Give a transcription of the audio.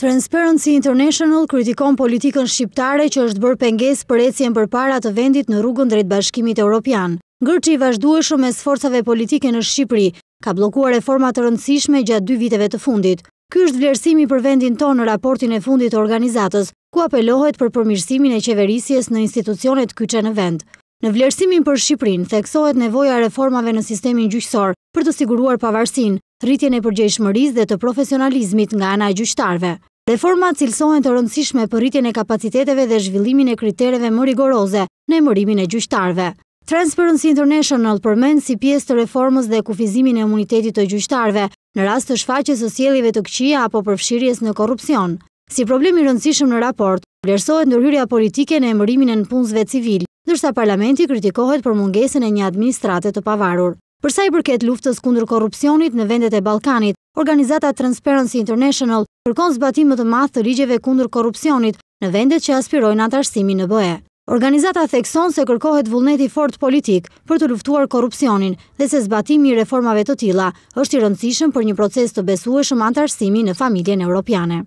Transparency International kritikon politikën shqiptare që është bërë penges për ecien për para të vendit në rrugën drejt bashkimit europian. i vazhdueshëm e sforcave politike në Shqipëri ka blokuar reforma të rëndësishme gjatë dy viteve të fundit. Ky është vlerësimi për vendin tonë në raportin e fundit të organizatës, ku apelohet për përmirësimin e qeverisjes në institucionet kyqe në vend. Në vlerësimin për Shqiprin, theksohet nevoja reformave në sistemin gjyqësor për të siguruar pavarësin, rritjen e përgjejshmëriz dhe të profesionalizmit nga ana gjyqtarve. Reformat cilësohen të rëndësishme për rritjen e kapaciteteve dhe zhvillimin e kriterëve më rigoroze në emërimin e gjyqtarëve. Transparency International përmend si pjesë të reformës dhe kufizimin e imunitetit të gjyqtarëve në rast të shfaqjes së sjelljeve të këqija apo përfshirjes në korrupsion. Si problem i rëndësishëm në raport, vlerësohet ndërhyrja politike në emërimin e punësve civil, ndërsa parlamenti kritikohet për mungesën e një administrate të pavarur. Për sa i përket luftës kundër korrupsionit në vendet e Ballkanit, organizata Transparency International kërkon zbatim më të madh të ligjeve kundër korrupsionit në vendet që aspirojnë antarësimin në BE. Organizata thekson se kërkohet vullneti fort politik për të luftuar korrupsionin dhe se zbatimi i reformave të tilla është i rëndësishëm për një proces të besueshëm antarësimi në familjen europiane.